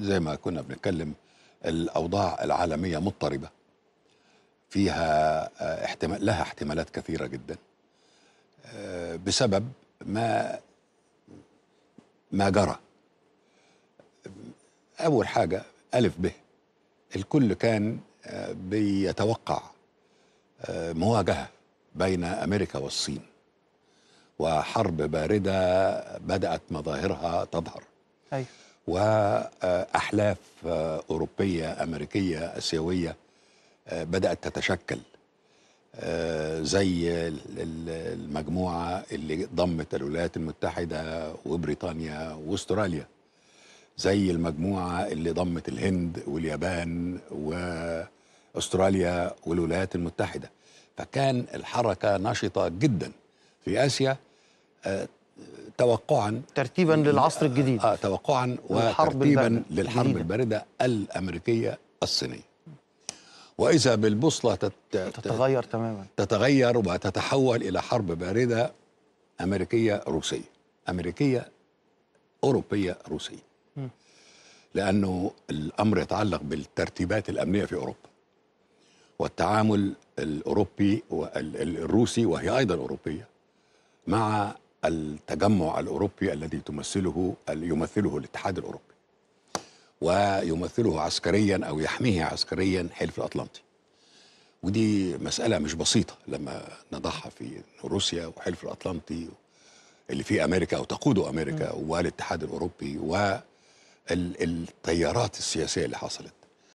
زي ما كنا بنتكلم الاوضاع العالميه مضطربه فيها آه، احتمال لها احتمالات كثيره جدا آه، بسبب ما ما جرى اول حاجه الف به الكل كان آه، بيتوقع مواجهه بين امريكا والصين وحرب بارده بدات مظاهرها تظهر أيوه. واحلاف اوروبيه امريكيه اسيويه آه، بدات تتشكل آه، زي المجموعه اللي ضمت الولايات المتحده وبريطانيا واستراليا زي المجموعه اللي ضمت الهند واليابان واستراليا والولايات المتحده فكان الحركه نشطه جدا في اسيا آه، توقعا ترتيبا للعصر آه، الجديد آه توقعا وترتيبا للحرب الباردة الأمريكية الصينية وإذا بالبوصلة تت... تتغير تماما تتغير وتتحول إلى حرب باردة أمريكية روسية أمريكية أوروبية روسية لأنه الأمر يتعلق بالترتيبات الأمنية في أوروبا والتعامل الأوروبي والروسي وهي أيضا أوروبية مع التجمع الأوروبي الذي تمثله يمثله الاتحاد الأوروبي ويمثله عسكريا أو يحميه عسكريا حلف الأطلنطي ودي مسألة مش بسيطة لما نضعها في روسيا وحلف الأطلنطي اللي فيه أمريكا أو تقوده أمريكا والاتحاد الأوروبي والتيارات السياسية اللي حصلت